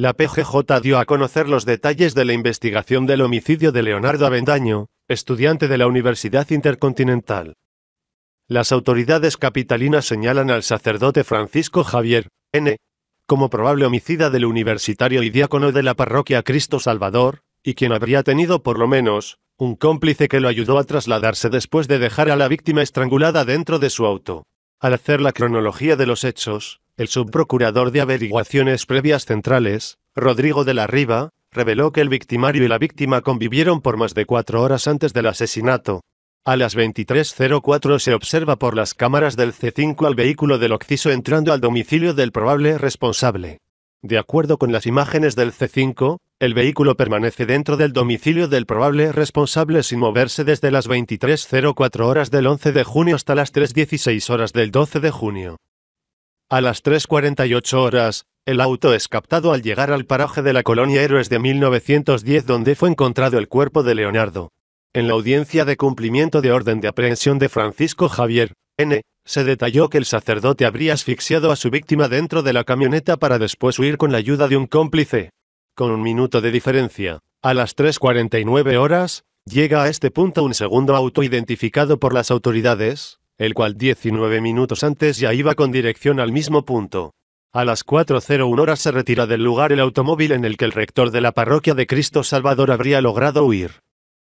La PGJ dio a conocer los detalles de la investigación del homicidio de Leonardo Avendaño, estudiante de la Universidad Intercontinental. Las autoridades capitalinas señalan al sacerdote Francisco Javier, N., como probable homicida del universitario y diácono de la parroquia Cristo Salvador, y quien habría tenido por lo menos, un cómplice que lo ayudó a trasladarse después de dejar a la víctima estrangulada dentro de su auto. Al hacer la cronología de los hechos, el subprocurador de averiguaciones previas centrales, Rodrigo de la Riva, reveló que el victimario y la víctima convivieron por más de cuatro horas antes del asesinato. A las 23.04 se observa por las cámaras del C5 al vehículo del Occiso entrando al domicilio del probable responsable. De acuerdo con las imágenes del C5, el vehículo permanece dentro del domicilio del probable responsable sin moverse desde las 23.04 horas del 11 de junio hasta las 3.16 horas del 12 de junio. A las 3.48 horas, el auto es captado al llegar al paraje de la colonia Héroes de 1910 donde fue encontrado el cuerpo de Leonardo. En la audiencia de cumplimiento de orden de aprehensión de Francisco Javier, N., se detalló que el sacerdote habría asfixiado a su víctima dentro de la camioneta para después huir con la ayuda de un cómplice. Con un minuto de diferencia, a las 3.49 horas, llega a este punto un segundo auto identificado por las autoridades, el cual 19 minutos antes ya iba con dirección al mismo punto. A las 4.01 horas se retira del lugar el automóvil en el que el rector de la parroquia de Cristo Salvador habría logrado huir.